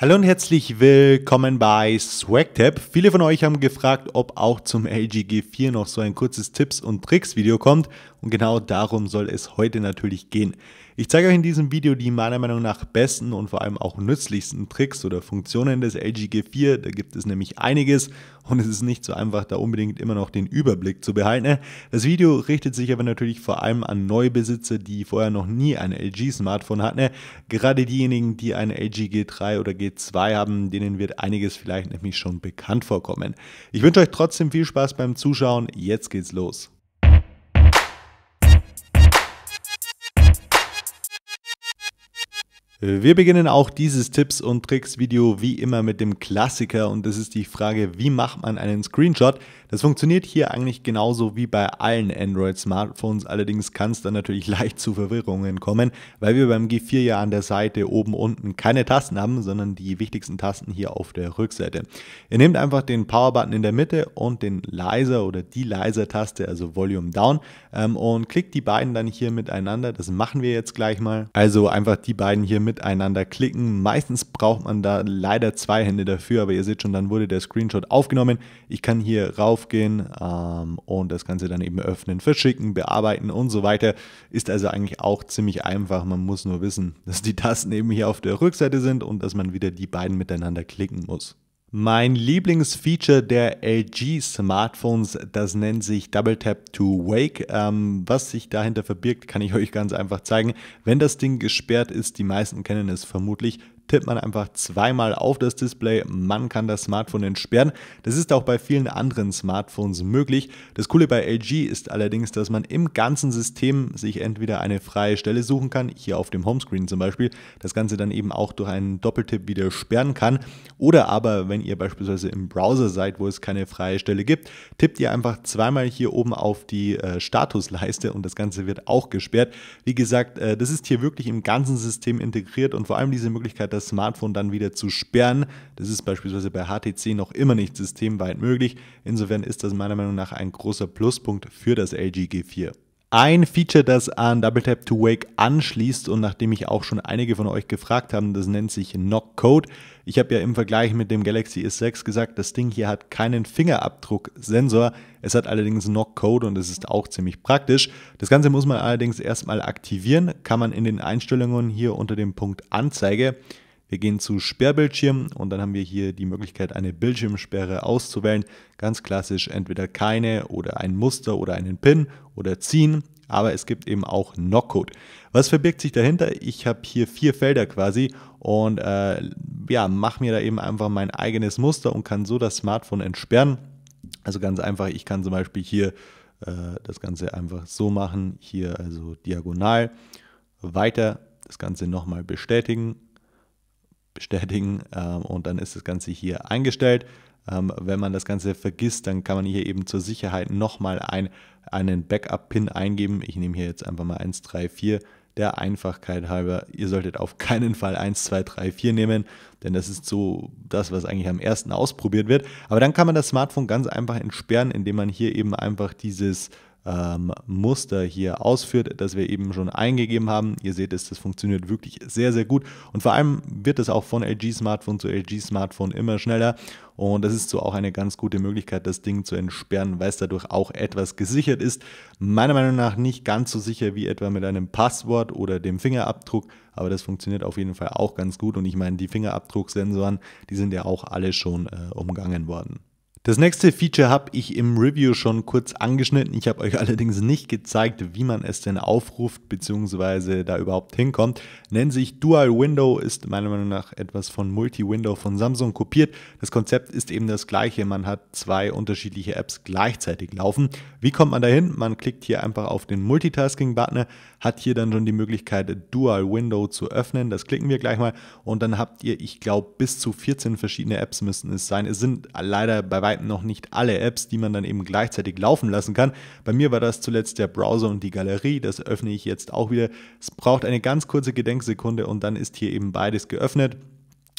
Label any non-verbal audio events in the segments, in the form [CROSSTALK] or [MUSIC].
Hallo und herzlich willkommen bei SwagTap. Viele von euch haben gefragt, ob auch zum LG G4 noch so ein kurzes Tipps und Tricks Video kommt und genau darum soll es heute natürlich gehen. Ich zeige euch in diesem Video die meiner Meinung nach besten und vor allem auch nützlichsten Tricks oder Funktionen des LG G4. Da gibt es nämlich einiges und es ist nicht so einfach, da unbedingt immer noch den Überblick zu behalten. Ne? Das Video richtet sich aber natürlich vor allem an Neubesitzer, die vorher noch nie ein LG-Smartphone hatten. Ne? Gerade diejenigen, die ein LG G3 oder G2 haben, denen wird einiges vielleicht nämlich schon bekannt vorkommen. Ich wünsche euch trotzdem viel Spaß beim Zuschauen. Jetzt geht's los. Äh, wir beginnen auch dieses Tipps und Tricks Video wie immer mit dem Klassiker und das ist die Frage, wie macht man einen Screenshot? Das funktioniert hier eigentlich genauso wie bei allen Android-Smartphones, allerdings kann es dann natürlich [LAUGHS] leicht zu Verwirrungen kommen, weil wir beim G4 ja an der Seite oben unten keine Tasten haben, sondern die wichtigsten Tasten hier auf der Rückseite. Ihr nehmt einfach den Power-Button in der Mitte und den Leiser oder die Leiser-Taste, also Volume Down ähm, und klickt die beiden dann hier miteinander, das machen wir jetzt gleich mal. Also einfach die beiden hier mit miteinander klicken. Meistens braucht man da leider zwei Hände dafür, aber ihr seht schon, dann wurde der Screenshot aufgenommen. Ich kann hier raufgehen ähm, und das Ganze dann eben öffnen, verschicken, bearbeiten und so weiter. Ist also eigentlich auch ziemlich einfach. Man muss nur wissen, dass die Tasten eben hier auf der Rückseite sind und dass man wieder die beiden miteinander klicken muss. Mein Lieblingsfeature der LG Smartphones, das nennt sich Double Tap to Wake. Ähm, was sich dahinter verbirgt, kann ich euch ganz einfach zeigen. Wenn das Ding gesperrt ist, die meisten kennen es vermutlich, tippt man einfach zweimal auf das Display. Man kann das Smartphone entsperren. Das ist auch bei vielen anderen Smartphones möglich. Das Coole bei LG ist allerdings, dass man im ganzen System sich entweder eine freie Stelle suchen kann, hier auf dem Homescreen zum Beispiel, das Ganze dann eben auch durch einen Doppeltipp wieder sperren kann. Oder aber, wenn ihr beispielsweise im Browser seid, wo es keine freie Stelle gibt, tippt ihr einfach zweimal hier oben auf die äh, Statusleiste und das Ganze wird auch gesperrt. Wie gesagt, äh, das ist hier wirklich im ganzen System integriert und vor allem diese Möglichkeit, dass das Smartphone dann wieder zu sperren. Das ist beispielsweise bei HTC noch immer nicht systemweit möglich. Insofern ist das meiner Meinung nach ein großer Pluspunkt für das LG G4. Ein Feature, das an Double Tap to Wake anschließt und nachdem ich auch schon einige von euch gefragt haben, das nennt sich Knock Code. Ich habe ja im Vergleich mit dem Galaxy S6 gesagt, das Ding hier hat keinen Fingerabdrucksensor. Es hat allerdings Knock Code und es ist auch ziemlich praktisch. Das Ganze muss man allerdings erstmal aktivieren, kann man in den Einstellungen hier unter dem Punkt Anzeige. Wir gehen zu Sperrbildschirm und dann haben wir hier die Möglichkeit, eine Bildschirmsperre auszuwählen. Ganz klassisch entweder keine oder ein Muster oder einen Pin oder ziehen. Aber es gibt eben auch Knockcode. Was verbirgt sich dahinter? Ich habe hier vier Felder quasi und äh, ja, mache mir da eben einfach mein eigenes Muster und kann so das Smartphone entsperren. Also ganz einfach, ich kann zum Beispiel hier äh, das Ganze einfach so machen, hier also diagonal, weiter, das Ganze nochmal bestätigen, bestätigen ähm, und dann ist das Ganze hier eingestellt. Ähm, wenn man das Ganze vergisst, dann kann man hier eben zur Sicherheit nochmal ein, einen Backup-Pin eingeben. Ich nehme hier jetzt einfach mal 134 der Einfachkeit halber. Ihr solltet auf keinen Fall 1234 nehmen, denn das ist so das, was eigentlich am ersten ausprobiert wird. Aber dann kann man das Smartphone ganz einfach entsperren, indem man hier eben einfach dieses ähm, Muster hier ausführt, das wir eben schon eingegeben haben. Ihr seht es, das funktioniert wirklich sehr, sehr gut. Und vor allem wird es auch von LG-Smartphone zu LG-Smartphone immer schneller. Und das ist so auch eine ganz gute Möglichkeit, das Ding zu entsperren, weil es dadurch auch etwas gesichert ist. Meiner Meinung nach nicht ganz so sicher wie etwa mit einem Passwort oder dem Fingerabdruck, aber das funktioniert auf jeden Fall auch ganz gut. Und ich meine, die Fingerabdrucksensoren, die sind ja auch alle schon äh, umgangen worden. Das nächste Feature habe ich im Review schon kurz angeschnitten. Ich habe euch [LAUGHS] allerdings nicht gezeigt, wie man es denn aufruft bzw. da überhaupt hinkommt. Nennt sich Dual Window, ist meiner Meinung nach etwas von Multi-Window von Samsung kopiert. Das Konzept ist eben das gleiche. Man hat zwei unterschiedliche Apps gleichzeitig laufen. Wie kommt man dahin? Man klickt hier einfach auf den Multitasking-Button, hat hier dann schon die Möglichkeit, Dual Window zu öffnen. Das klicken wir gleich mal und dann habt ihr, ich glaube, bis zu 14 verschiedene Apps müssten es sein. Es sind leider bei weitem weitem noch nicht alle Apps, die man dann eben gleichzeitig laufen lassen kann. Bei mir war das zuletzt der Browser und die Galerie. Das öffne ich jetzt auch wieder. Es braucht eine ganz kurze Gedenksekunde und dann ist hier eben beides geöffnet.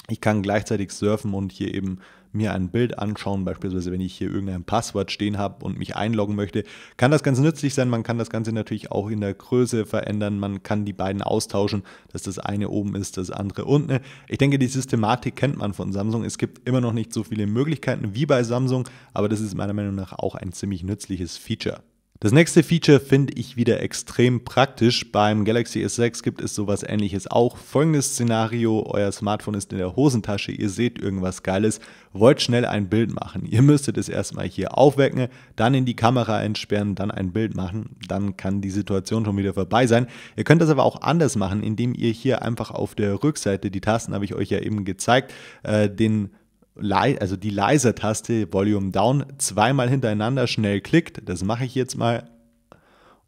Ich kann gleichzeitig surfen und hier eben mir ein Bild anschauen, beispielsweise wenn ich hier irgendein Passwort stehen habe und mich einloggen möchte, kann das ganz nützlich sein. Man kann das Ganze natürlich auch in der Größe verändern. Man kann die beiden austauschen, dass das eine oben ist, das andere unten. Ich denke, die Systematik kennt man von Samsung. Es gibt immer noch nicht so viele Möglichkeiten wie bei Samsung, aber das ist meiner Meinung nach auch ein ziemlich nützliches Feature. Das nächste Feature finde ich wieder extrem praktisch. Beim Galaxy S6 gibt es sowas ähnliches auch. Folgendes Szenario, euer Smartphone ist in der Hosentasche, ihr seht irgendwas Geiles, wollt schnell ein Bild machen. Ihr müsstet es erstmal hier aufwecken, dann in die Kamera entsperren, dann ein Bild machen. Dann kann die Situation schon wieder vorbei sein. Ihr könnt das aber auch anders machen, indem ihr hier einfach auf der Rückseite, die Tasten habe ich euch ja eben gezeigt, äh, den also die leise Taste Volume Down zweimal hintereinander schnell klickt. Das mache ich jetzt mal.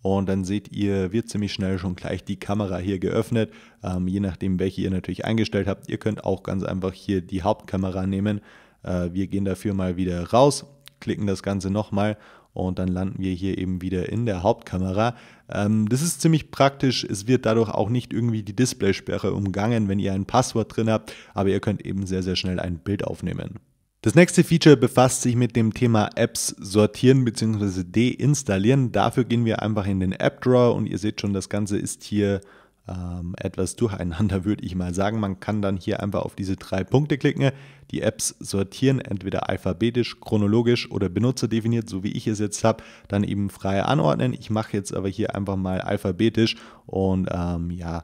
Und dann seht ihr, wird ziemlich schnell schon gleich die Kamera hier geöffnet. Ähm, je nachdem, welche ihr natürlich eingestellt habt. Ihr könnt auch ganz einfach hier die Hauptkamera nehmen. Äh, wir gehen dafür mal wieder raus, klicken das Ganze nochmal und dann landen wir hier eben wieder in der Hauptkamera. Ähm, das ist ziemlich praktisch. Es wird dadurch auch nicht irgendwie die Displaysperre umgangen, wenn ihr ein Passwort drin habt, aber ihr könnt eben sehr, sehr schnell ein Bild aufnehmen. Das nächste Feature befasst sich mit dem Thema Apps sortieren bzw. deinstallieren. Dafür gehen wir einfach in den App Drawer und ihr seht schon, das Ganze ist hier ähm, etwas durcheinander, [LAUGHS] würde ich mal sagen. Man kann dann hier einfach auf diese drei Punkte klicken. Die Apps sortieren entweder alphabetisch, chronologisch oder benutzerdefiniert, so wie ich es jetzt habe, dann eben frei anordnen. Ich mache jetzt aber hier einfach mal alphabetisch und ähm, ja,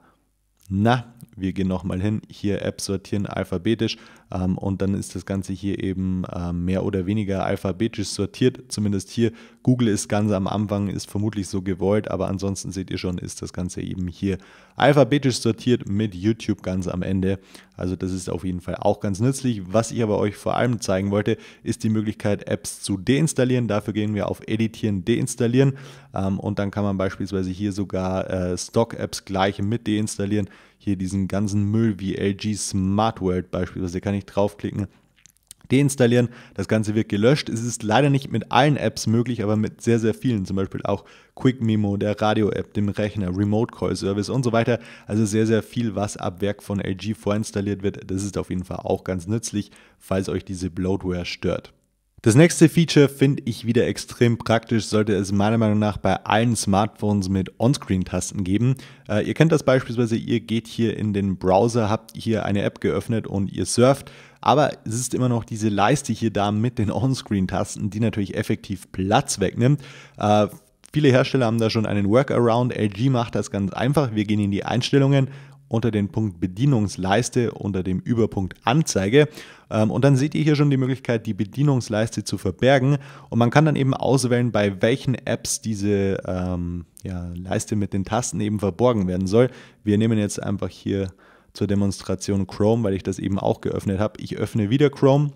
na, wir gehen nochmal hin, hier App sortieren alphabetisch ähm, und dann ist das Ganze hier eben äh, mehr oder weniger alphabetisch sortiert, zumindest hier. Google ist ganz am Anfang, ist vermutlich so gewollt, aber ansonsten seht ihr schon, ist das Ganze eben hier alphabetisch sortiert mit YouTube ganz am Ende. Also das ist auf jeden Fall auch ganz nützlich. Was ich aber euch vor allem zeigen wollte, ist die Möglichkeit, Apps zu deinstallieren. Dafür gehen wir auf Editieren, Deinstallieren. Ähm, und dann kann man beispielsweise hier sogar äh, Stock-Apps gleich mit deinstallieren. Hier diesen ganzen Müll wie LG Smart World beispielsweise, kann ich draufklicken deinstallieren. Das Ganze wird gelöscht. Es ist leider nicht mit allen Apps möglich, aber mit sehr, sehr vielen. Zum Beispiel auch Quick Memo, der Radio-App, dem Rechner, Remote Call Service und so weiter. Also sehr, sehr viel, was ab Werk von LG vorinstalliert wird. Das ist auf jeden Fall auch ganz nützlich, falls euch diese Bloatware stört. Das nächste Feature finde ich wieder extrem praktisch, sollte es meiner Meinung nach bei allen Smartphones mit Onscreen-Tasten geben. Äh, ihr kennt das beispielsweise, ihr geht hier in den Browser, habt hier eine App geöffnet und ihr surft, aber es ist immer noch diese Leiste hier da mit den Onscreen-Tasten, die natürlich effektiv Platz wegnimmt. Äh, Viele Hersteller haben da schon einen Workaround. LG macht das ganz einfach. Wir gehen in die Einstellungen unter den Punkt Bedienungsleiste unter dem Überpunkt Anzeige. Ähm, und dann seht ihr hier schon die Möglichkeit, die Bedienungsleiste zu verbergen. Und man kann dann eben auswählen, bei welchen Apps diese ähm, ja, Leiste mit den Tasten eben verborgen werden soll. Wir nehmen jetzt einfach hier zur Demonstration Chrome, weil ich das eben auch geöffnet habe. Ich öffne wieder Chrome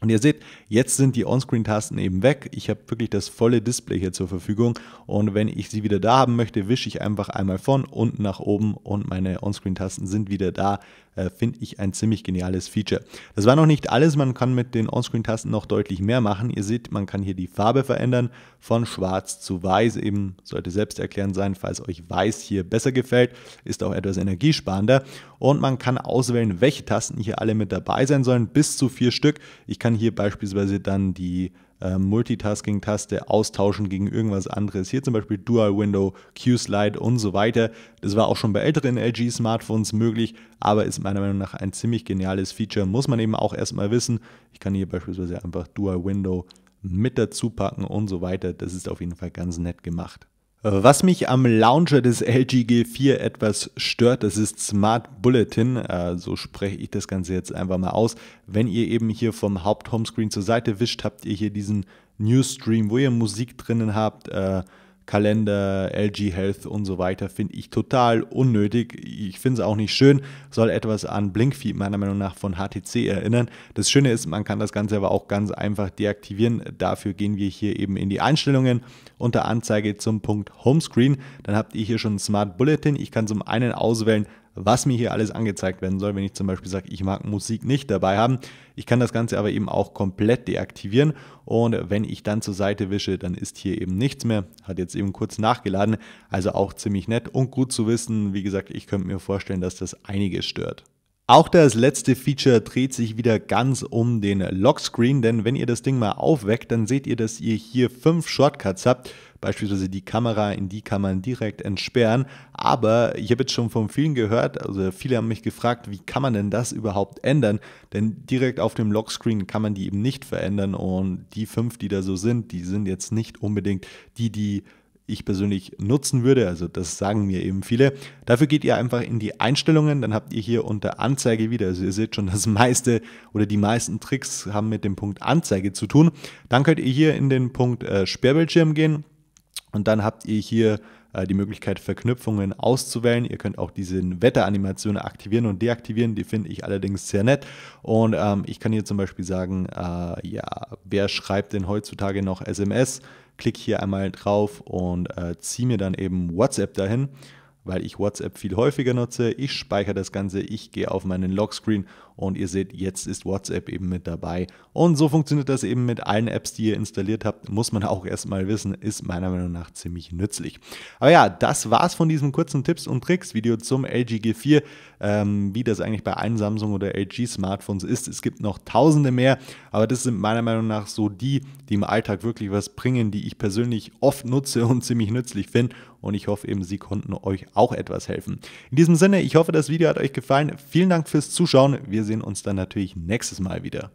und ihr seht, jetzt sind die Onscreen-Tasten eben weg. Ich habe wirklich das volle Display hier zur Verfügung. Und wenn ich sie wieder da haben möchte, wische ich einfach einmal von unten nach oben und meine Onscreen-Tasten sind wieder da, äh, finde ich ein ziemlich geniales Feature. Das war noch nicht alles, man kann mit den Onscreen-Tasten noch deutlich mehr machen. Ihr seht, man kann hier die Farbe verändern von schwarz zu weiß, eben sollte selbsterklärend sein, falls euch weiß hier besser gefällt, ist auch etwas energiesparender. Und man kann auswählen, welche Tasten hier alle mit dabei sein sollen, bis zu vier Stück. Ich kann hier beispielsweise dann die ähm, Multitasking-Taste austauschen gegen irgendwas anderes. Hier zum Beispiel Dual Window, Q-Slide und so weiter. Das war auch schon bei älteren LG-Smartphones möglich, aber ist meiner Meinung nach ein ziemlich geniales Feature. Muss man eben auch erstmal wissen. Ich kann hier beispielsweise einfach Dual Window mit dazu packen und so weiter. Das ist auf jeden Fall ganz nett gemacht. Was mich am Launcher des LG G4 etwas stört, das ist Smart Bulletin, äh, so spreche ich das Ganze jetzt einfach mal aus. Wenn ihr eben hier vom Haupt-Homescreen zur Seite wischt, habt ihr hier diesen Newsstream, wo ihr Musik drinnen habt, äh, Kalender, LG Health und so weiter, finde ich total unnötig. Ich finde es auch nicht schön, soll etwas an Blinkfeed meiner Meinung nach von HTC erinnern. Das Schöne ist, man kann das Ganze aber auch ganz einfach deaktivieren. Dafür gehen wir hier eben in die Einstellungen unter Anzeige zum Punkt Homescreen. Dann habt ihr hier schon ein Smart Bulletin. Ich kann zum einen auswählen, was mir hier alles angezeigt werden soll, wenn ich zum Beispiel sage, ich mag Musik nicht dabei haben. Ich kann das Ganze aber eben auch komplett deaktivieren und wenn ich dann zur Seite wische, dann ist hier eben nichts mehr. Hat jetzt eben kurz nachgeladen, also auch ziemlich nett und gut zu wissen. Wie gesagt, ich könnte mir vorstellen, dass das einiges stört. Auch das letzte Feature dreht sich wieder ganz um den Lockscreen, denn wenn ihr das Ding mal aufweckt, dann seht ihr, dass ihr hier fünf Shortcuts habt, beispielsweise die Kamera, in die kann man direkt entsperren. Aber ich habe jetzt schon von vielen gehört, also viele haben mich gefragt, wie kann man denn das überhaupt ändern? Denn direkt auf dem Lockscreen kann man die eben nicht verändern und die fünf, die da so sind, die sind jetzt nicht unbedingt die, die ich persönlich nutzen würde. Also das sagen mir eben viele. Dafür geht ihr einfach in die Einstellungen, dann habt ihr hier unter Anzeige wieder. Also ihr seht schon, das meiste oder die meisten Tricks haben mit dem Punkt Anzeige zu tun. Dann könnt ihr hier in den Punkt äh, Sperrbildschirm gehen und dann habt ihr hier äh, die Möglichkeit, Verknüpfungen auszuwählen. Ihr könnt auch diese Wetteranimation aktivieren und deaktivieren. Die finde ich allerdings sehr nett. Und ähm, ich kann hier zum Beispiel sagen, äh, ja, wer schreibt denn heutzutage noch SMS? klick hier einmal drauf und äh, ziehe mir dann eben WhatsApp dahin weil ich WhatsApp viel häufiger nutze. Ich speichere das Ganze, ich gehe auf meinen Logscreen und ihr seht, jetzt ist WhatsApp eben mit dabei. Und so funktioniert das eben mit allen Apps, die ihr installiert habt. Muss man auch erstmal wissen, ist meiner Meinung nach ziemlich nützlich. Aber ja, das war's von diesem kurzen Tipps und Tricks Video zum LG G4. Ähm, wie das eigentlich bei allen Samsung oder LG Smartphones ist. Es gibt noch tausende mehr, aber das sind meiner Meinung nach so die, die im Alltag wirklich was bringen, die ich persönlich oft nutze und ziemlich nützlich finde und ich hoffe eben, sie konnten euch auch etwas helfen. In diesem Sinne, ich hoffe, das Video hat euch gefallen. Vielen Dank fürs Zuschauen. Wir sehen uns dann natürlich nächstes Mal wieder.